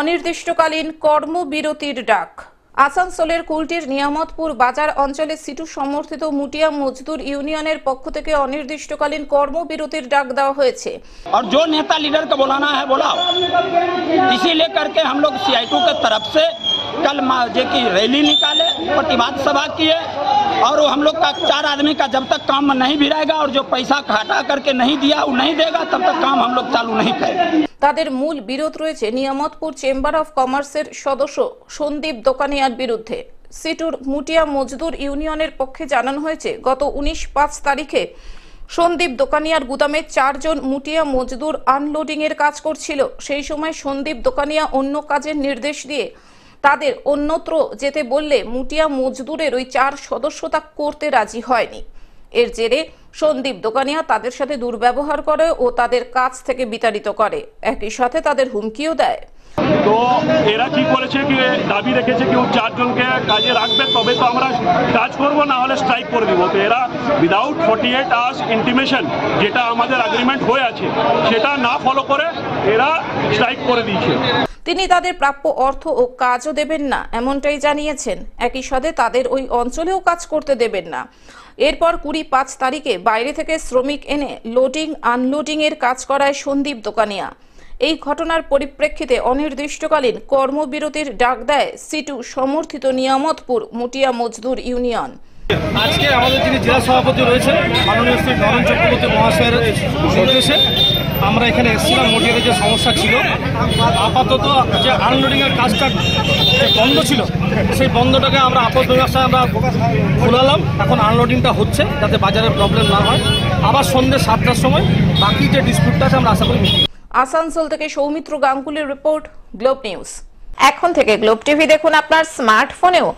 অনির্দিষ্টকালীন কর্মবিরতির ডাক আসানসোলের কুলটির নিয়ামতপুর বাজার অঞ্চলে সিটু সমর্থিত মুটিয়া মজদুর ইউনিয়নের পক্ষ থেকে অনির্দিষ্টকালীন কর্মবিরতির ডাক দেওয়া হয়েছে और जो नेता लीडर को बुलाना है बुलाओ इसी लेकर के हम लोग सीआईटू के की रैली निकाले प्रतिवाद सभा किए और वो हम लोग का चार आदमी का जब तक काम नहीं भी रहेगा और जो पैसा घाटा करके नहीं दिया वो नहीं देगा तब तक काम हम लोग चालू नहीं करेंगे তাদের মূল বিরোধ রয়েছে নিয়ামতপুর চেম্বার অফ কমার্সের সদস্য সন্দীপ দোকানিয়ার বিরুদ্ধে সিটুর মুটিয়া মজদুর ইউনিয়নের পক্ষে জানানো হয়েছে গত উনিশ পাঁচ তারিখে সন্দীপ দোকানিয়ার গুদামে চারজন মুটিয়া মজদুর আনলোডিং এর কাজ করছিল সেই সময় সন্দীপ দোকানিয়া অন্য কাজের নির্দেশ দিয়ে তাদের অন্যত্র যেতে বললে মুটিয়া মজদুরের ওই চার সদস্য তা করতে রাজি হয়নি এর জেরে সন্দীপ দোকানিয়া তাদের সাথে দুর্ব্যবহার করে ও তাদের কাছ থেকে বিতাড়িত করে একই সাথে তাদের হুমকিও দেয় তো এরা কি করেছে কি দাবি রেখেছে কেউ চারজনকে কাজে রাখবে তবে তো আমরা কাজ করবো না হলে স্ট্রাইক করে দিব তো এরা without forty eight hours intimation যেটা আমাদের অ্যাগ্রিমেন্ট হয়ে আছে সেটা না ফলো করে এরা স্ট্রাইক করে দিয়েছে তিনি তাদের প্রাপ্য অর্থ ও কাজও দেবেন না এমনটাই জানিয়েছেন একই সাথে তাদের ওই অঞ্চলেও কাজ করতে দেবেন না এরপর কুড়ি পাঁচ তারিখে বাইরে থেকে শ্রমিক এনে লোডিং আনলোডিংয়ের কাজ করায় সন্দীপ দোকানিয়া এই ঘটনার পরিপ্রেক্ষিতে অনির্দিষ্টকালীন কর্মবিরতির ডাক দেয় সিটু সমর্থিত নিয়ামতপুর মুটিয়া মজদুর ইউনিয়ন আজকে আমাদের যিনি জেলা সভাপতি রয়েছেন মাননীয় শ্রী নরেন চক্রবর্তী মহাশয়ের নির্দেশে আমরা এখানে এসছিলাম মোটিয়ারের যে সমস্যা ছিল আপাতত যে আনলোডিংয়ের কাজটা যে বন্ধ ছিল সেই বন্ধটাকে আমরা আপদ ব্যবস্থা আমরা খোলালাম এখন আনলোডিংটা হচ্ছে যাতে বাজারে প্রবলেম না হয় আবার সন্ধ্যে সাতটার সময় বাকি যে ডিসপিউটটা আছে আমরা আশা করি আসানসোল থেকে সৌমিত্র গাঙ্গুলির রিপোর্ট গ্লোব নিউজ এখন থেকে গ্লোব টিভি দেখুন আপনার স্মার্টফোনেও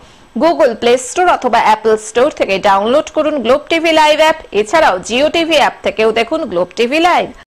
গুগল প্লে স্টোর অথবা অ্যাপল স্টোর থেকে ডাউনলোড করুন গ্লোব টিভি লাইভ অ্যাপ এছাড়াও জিও টিভি অ্যাপ থেকেও দেখুন গ্লোব টিভি লাইভ